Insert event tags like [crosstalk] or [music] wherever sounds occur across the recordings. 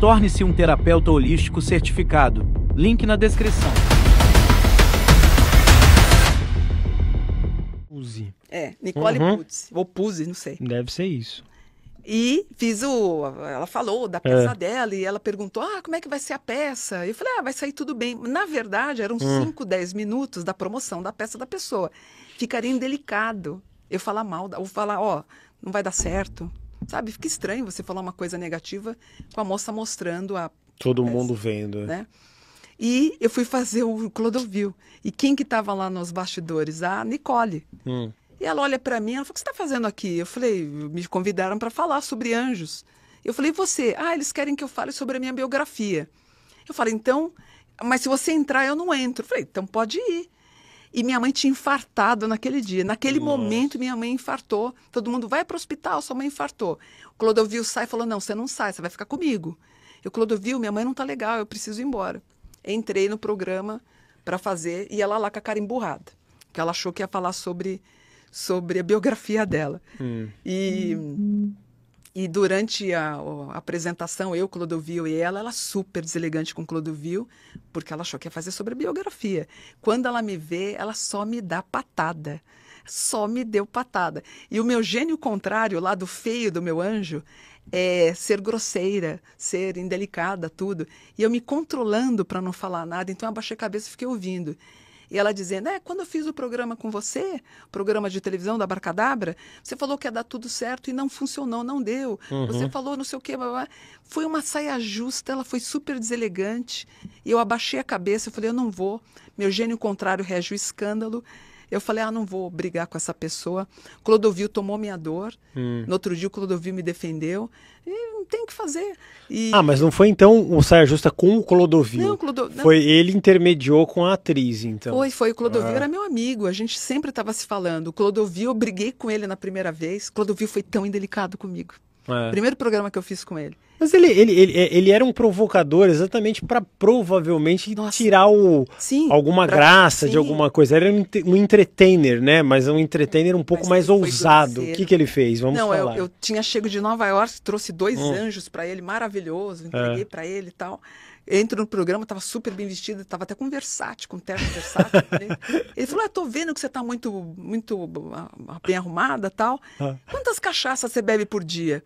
Torne-se um terapeuta holístico certificado. Link na descrição. Uzi. É, Nicole uhum. Putz. Ou Puzzi, não sei. Deve ser isso. E fiz o. Ela falou da peça é. dela e ela perguntou: ah, como é que vai ser a peça? Eu falei: ah, vai sair tudo bem. Na verdade, eram 5, hum. 10 minutos da promoção da peça da pessoa. Ficaria indelicado eu falar mal, ou falar: ó, oh, não vai dar certo, Sabe? Fica estranho você falar uma coisa negativa com a moça mostrando a. Todo mundo vendo. É. Né? E eu fui fazer o Clodovil. E quem que estava lá nos bastidores? A Nicole. Hum. E ela olha para mim, ela fala: o que você está fazendo aqui? Eu falei: me convidaram para falar sobre anjos. Eu falei: você? Ah, eles querem que eu fale sobre a minha biografia. Eu falei: então, mas se você entrar, eu não entro. Eu falei: então pode ir. E minha mãe tinha infartado naquele dia. Naquele Nossa. momento, minha mãe infartou. Todo mundo vai para o hospital, sua mãe infartou. O Clodovil sai e falou: Não, você não sai, você vai ficar comigo. Eu, Clodovil, minha mãe não tá legal, eu preciso ir embora. Entrei no programa para fazer e ela lá com a cara emburrada, que ela achou que ia falar sobre sobre a biografia dela. Hum. E hum. E durante a, a, apresentação, eu, Clodovil e ela, ela super deselegante com Clodovil, porque ela achou que ia fazer sobre biografia. Quando ela me vê, ela só me dá patada. Só me deu patada. E o meu gênio contrário, lá do feio do meu anjo, é ser grosseira, ser indelicada, tudo. E eu me controlando para não falar nada, então eu abaixei a cabeça e fiquei ouvindo. E ela dizendo: É, quando eu fiz o programa com você, programa de televisão da Barcadabra, você falou que ia dar tudo certo e não funcionou, não deu. Uhum. Você falou não sei o quê. Blá, blá. Foi uma saia justa, ela foi super deselegante. E eu abaixei a cabeça, eu falei: Eu não vou. Meu gênio contrário o escândalo. Eu falei, ah, não vou brigar com essa pessoa. Clodovil tomou minha dor. Hum. No outro dia, o Clodovil me defendeu. E tem que fazer. E... Ah, mas não foi então o Saia Justa com o Clodovil? Não, Clodovil. Foi não. ele intermediou com a atriz, então. Foi, foi. O Clodovil ah. era meu amigo, a gente sempre estava se falando. O Clodovil, eu briguei com ele na primeira vez. Clodovil foi tão indelicado comigo. É. Primeiro programa que eu fiz com ele. Mas ele, ele, ele, é, ele era um provocador exatamente para provavelmente Nossa. tirar o, sim, alguma pra... graça sim. de alguma coisa. Era um, um né? Mas um entretener um pouco mais ousado. O que, que ele fez? Vamos Não, falar. Eu, eu tinha chego de Nova York, trouxe dois hum. anjos para ele, maravilhoso, entreguei é. para ele e tal entro no programa, estava super bem vestida, estava até com versátil, com terno versátil. [laughs] Ele falou: ah, tô vendo que você está muito, muito ah, ah, bem arrumada tal. Ah. Quantas cachaças você bebe por dia?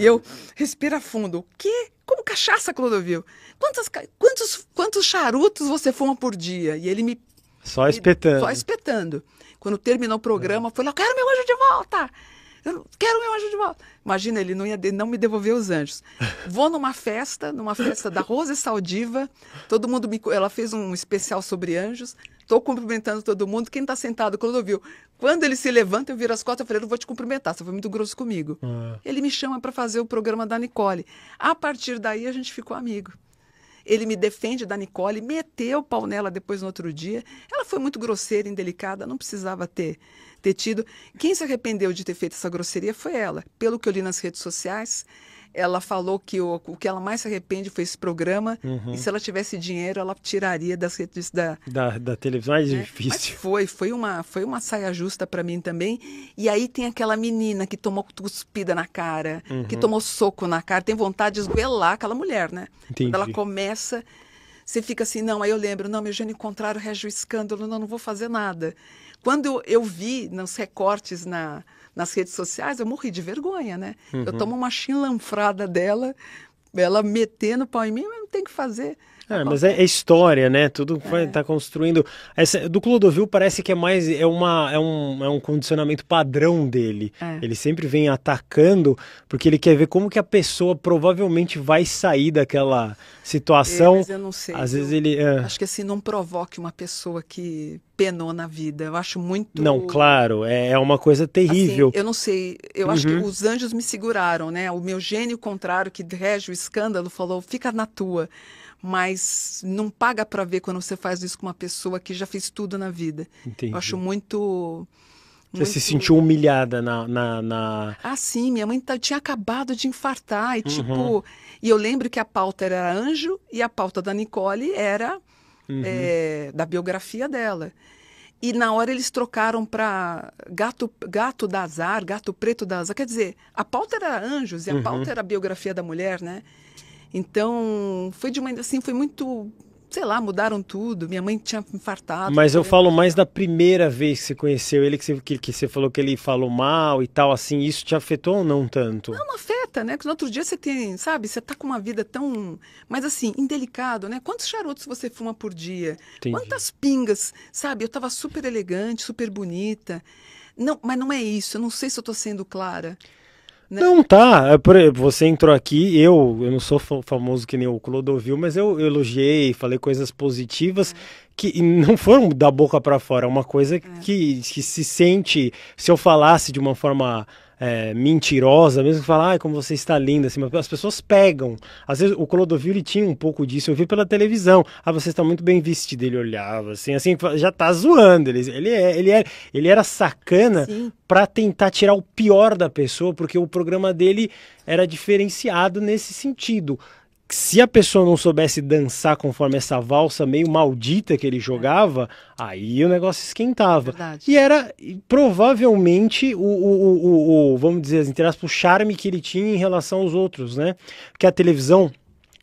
E eu, respira fundo. O quê? Como cachaça, Clodovil? Quantos, quantos, quantos charutos você fuma por dia? E ele me. Só espetando. Me, só espetando. Quando terminou o programa, foi lá: quero meu anjo de volta! Eu quero meu anjo de volta. Imagina, ele não ia não me devolver os anjos. [laughs] Vou numa festa, numa festa da Rosa Saldiva. Todo mundo me. Ela fez um especial sobre anjos. Estou cumprimentando todo mundo. Quem está sentado, Clodovil. Quando ele se levanta, eu viro as costas e falei, eu vou te cumprimentar, você foi muito grosso comigo. Ah. Ele me chama para fazer o programa da Nicole. A partir daí, a gente ficou amigo. Ele me defende da Nicole, meteu o pau nela depois no outro dia. Ela foi muito grosseira, indelicada, não precisava ter, ter tido. Quem se arrependeu de ter feito essa grosseria foi ela. Pelo que eu li nas redes sociais, ela falou que o, o que ela mais se arrepende foi esse programa. Uhum. E se ela tivesse dinheiro, ela tiraria das redes da, da, da televisão. É difícil. Mas foi, foi uma, foi uma saia justa para mim também. E aí tem aquela menina que tomou cuspida na cara, uhum. que tomou soco na cara, tem vontade de esguelar aquela mulher, né? Entendi. Quando ela começa você fica assim, não, aí eu lembro, não, meu gênio contrário rege o escândalo, não, não vou fazer nada. Quando eu vi nos recortes na, nas redes sociais, eu morri de vergonha, né? Uhum. Eu tomo uma chinlanfrada dela, ela metendo pau em mim, mas não tem que fazer. É, tá mas é, é, história, né? Tudo está é. Tá construindo. Essa, do Clodovil parece que é mais é, uma, é, um, é um condicionamento padrão dele. É. Ele sempre vem atacando porque ele quer ver como que a pessoa provavelmente vai sair daquela situação. É, mas eu não sei. Às eu, vezes ele é. acho que assim não provoque uma pessoa que penou na vida. Eu acho muito. Não, claro, é uma coisa assim, terrível. Assim, eu não sei. Eu uhum. acho que uhum. os anjos me seguraram, né? O meu gênio contrário que rege o escândalo falou: fica na tua mas não paga para ver quando você faz isso com uma pessoa que já fez tudo na vida. Entendi. Eu acho muito. Você muito... se sentiu humilhada na, na, na... Ah, sim, minha mãe tá, tinha acabado de infartar e tipo, uhum. tipo... E eu lembro que a pauta era anjo e a pauta da Nicole era uhum. é, da biografia dela. E na hora eles trocaram para gato, gato da azar, gato preto da azar. Quer dizer, a pauta era anjos e a uhum. pauta era a biografia da mulher, né? Então, foi de uma assim, foi muito sei lá, mudaram tudo. Minha mãe tinha infartado. Mas eu falo assim. mais da primeira vez que você conheceu ele, que você, que, que você falou que ele falou mal e tal, assim, isso te afetou ou não tanto? Não, não afeta, né? Porque no outro dia você tem, sabe, você tá com uma vida tão, mas assim, indelicado, né? Quantos charutos você fuma por dia? Entendi. Quantas pingas, sabe? Eu tava super elegante, super bonita. Não, mas não é isso, eu não sei se eu tô sendo clara. Né? Não tá. É, você entrou aqui, eu, eu não sou famoso que nem o Clodovil, mas eu, eu elogiei, falei coisas positivas é. que não foram da boca para fora. É uma coisa é. que, que se sente. Se eu falasse de uma forma é, mentirosa, mesmo que falar, ah, como você está linda, assim, as pessoas pegam. Às vezes o Clodovil ele tinha um pouco disso, eu vi pela televisão. Ah, você está muito bem vestido, ele olhava, assim, assim, já tá zoando. Ele, ele, é, ele, é, ele era sacana para tentar tirar o pior da pessoa, porque o programa dele era diferenciado nesse sentido se a pessoa não soubesse dançar conforme essa valsa meio maldita que ele é. jogava, aí o negócio esquentava. Verdade. E era provavelmente o, o, o, o vamos dizer, entre o charme que ele tinha em relação aos outros, né? Porque a televisão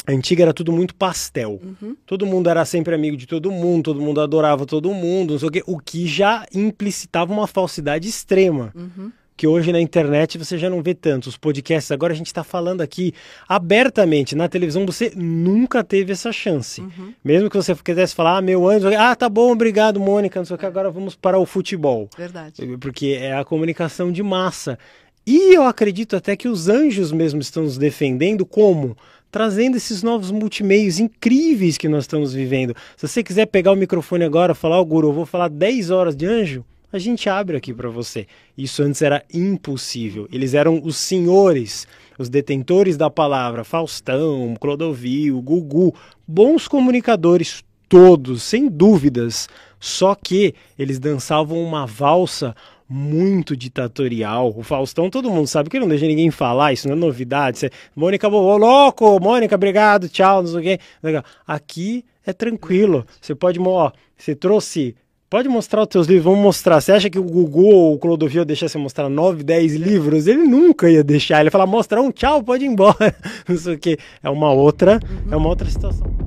a antiga era tudo muito pastel. Uhum. Todo mundo era sempre amigo de todo mundo, todo mundo adorava todo mundo, não sei o quê, o que já implicitava uma falsidade extrema. Uhum que hoje na internet você já não vê tanto. Os podcasts, agora a gente está falando aqui abertamente. Na televisão você nunca teve essa chance. Uhum. Mesmo que você quisesse falar, ah, meu anjo, ah, tá bom, obrigado, Mônica, não sei o que, agora vamos para o futebol. Verdade. Eh, porque é a comunicação de massa. E eu acredito até que os anjos mesmo estão nos defendendo como? Trazendo esses novos multimeios incríveis que nós estamos vivendo. Se você quiser pegar o microfone agora, falar, o oh, guru, eu vou falar 10 horas de anjo, a gente abre aqui para você. Isso antes era impossível. Eles eram os senhores, os detentores da palavra, Faustão, Clodovil, Gugu, bons comunicadores todos, sem dúvidas. Só que eles dançavam uma valsa muito ditatorial. O Faustão, todo mundo sabe que ele não deixa ninguém falar, isso não é novidade. Você, Mônica, ô louco, Mônica, obrigado, tchau, não sei o quê. Aqui é tranquilo. Você pode, ó, você trouxe Pode mostrar os teus livros, vamos mostrar. Você acha que o Gugu ou o Clodovil deixasse você mostrar 9, 10 livros? Ele nunca ia deixar. Ele ia falar, mostra um, tchau, pode ir embora. [laughs] Não sei o que. É uma outra, uhum. é uma outra situação.